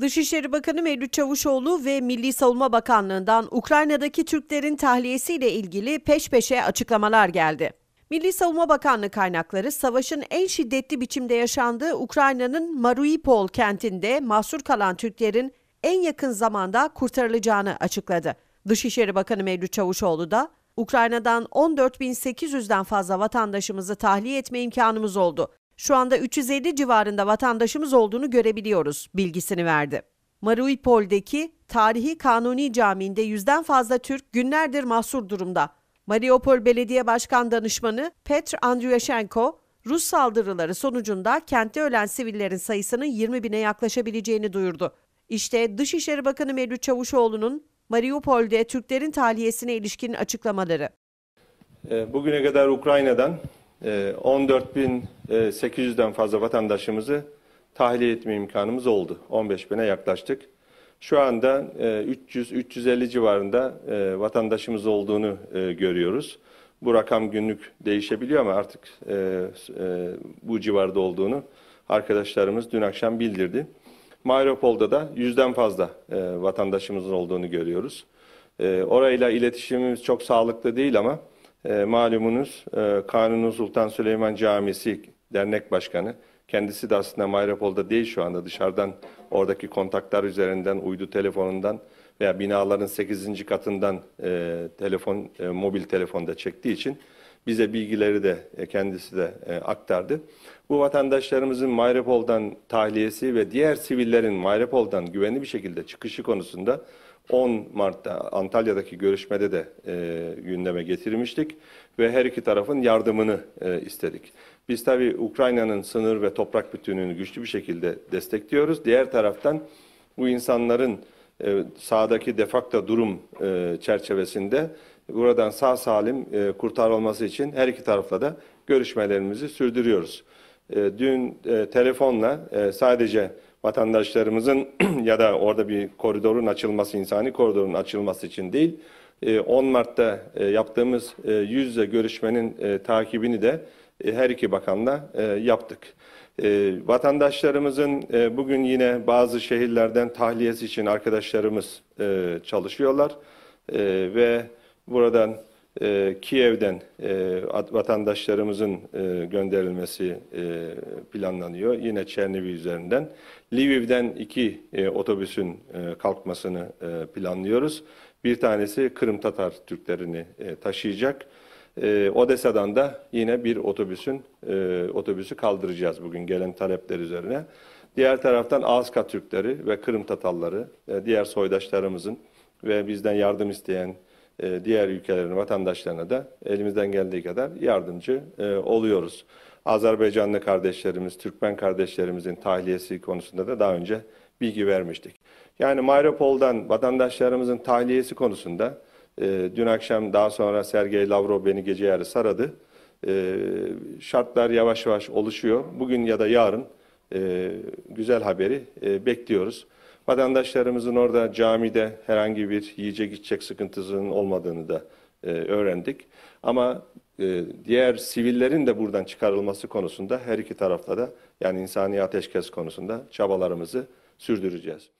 Dışişleri Bakanı Mevlüt Çavuşoğlu ve Milli Savunma Bakanlığı'ndan Ukrayna'daki Türklerin tahliyesiyle ilgili peş peşe açıklamalar geldi. Milli Savunma Bakanlığı kaynakları savaşın en şiddetli biçimde yaşandığı Ukrayna'nın Mariupol kentinde mahsur kalan Türklerin en yakın zamanda kurtarılacağını açıkladı. Dışişleri Bakanı Mevlüt Çavuşoğlu da Ukrayna'dan 14.800'den fazla vatandaşımızı tahliye etme imkanımız oldu şu anda 350 civarında vatandaşımız olduğunu görebiliyoruz bilgisini verdi. Mariupol'deki Tarihi Kanuni Camii'nde yüzden fazla Türk günlerdir mahsur durumda. Mariupol Belediye Başkan Danışmanı Petr Andriyashenko, Rus saldırıları sonucunda kentte ölen sivillerin sayısının 20 bine yaklaşabileceğini duyurdu. İşte Dışişleri Bakanı Mevlüt Çavuşoğlu'nun Mariupol'de Türklerin tahliyesine ilişkin açıklamaları. Ee, bugüne kadar Ukrayna'dan 14.800'den ee, e, fazla vatandaşımızı tahliye etme imkanımız oldu. 15.000'e yaklaştık. Şu anda 300-350 e, civarında e, vatandaşımız olduğunu görüyoruz. Bu rakam günlük değişebiliyor ama artık bu civarda olduğunu arkadaşlarımız dün akşam bildirdi. Mayropol'da da yüzden fazla vatandaşımızın olduğunu görüyoruz. Orayla iletişimimiz çok sağlıklı değil ama e, malumunuz e, Kanuni Sultan Süleyman Camisi Dernek Başkanı. Kendisi de aslında Mayropol'da değil şu anda dışarıdan oradaki kontaklar üzerinden uydu telefonundan veya binaların 8. katından e, telefon e, mobil telefonda çektiği için bize bilgileri de e, kendisi de e, aktardı. Bu vatandaşlarımızın Mayrepol'dan tahliyesi ve diğer sivillerin Mayrepol'dan güvenli bir şekilde çıkışı konusunda 10 Mart'ta Antalya'daki görüşmede de e, gündeme getirmiştik ve her iki tarafın yardımını e, istedik. Biz tabii Ukrayna'nın sınır ve toprak bütünlüğünü güçlü bir şekilde destekliyoruz. Diğer taraftan bu insanların e, sahadaki defakta durum e, çerçevesinde buradan sağ salim e, kurtarılması için her iki tarafla da görüşmelerimizi sürdürüyoruz. E, dün e, telefonla e, sadece vatandaşlarımızın ya da orada bir koridorun açılması, insani koridorun açılması için değil, 10 e, Mart'ta e, yaptığımız e, yüz yüze görüşmenin takibini de her iki bakanla yaptık. Vatandaşlarımızın bugün yine bazı şehirlerden tahliyesi için arkadaşlarımız çalışıyorlar ve Buradan e, Kiev'den e, vatandaşlarımızın e, gönderilmesi e, planlanıyor. Yine Çernivi üzerinden. Lviv'den iki e, otobüsün e, kalkmasını e, planlıyoruz. Bir tanesi Kırım Tatar Türklerini e, taşıyacak. E, Odessa'dan da yine bir otobüsün e, otobüsü kaldıracağız bugün gelen talepler üzerine. Diğer taraftan Azka Türkleri ve Kırım Tatarları, e, diğer soydaşlarımızın ve bizden yardım isteyen e, diğer ülkelerin vatandaşlarına da elimizden geldiği kadar yardımcı e, oluyoruz. Azerbaycanlı kardeşlerimiz, Türkmen kardeşlerimizin tahliyesi konusunda da daha önce bilgi vermiştik. Yani Mayropol'dan vatandaşlarımızın tahliyesi konusunda e, dün akşam daha sonra Sergey Lavrov beni gece yarısı aradı. şartlar yavaş yavaş oluşuyor. Bugün ya da yarın güzel haberi bekliyoruz. Vatandaşlarımızın orada camide herhangi bir yiyecek içecek sıkıntısının olmadığını da e, öğrendik. Ama e, diğer sivillerin de buradan çıkarılması konusunda her iki tarafta da yani insani ateşkes konusunda çabalarımızı sürdüreceğiz.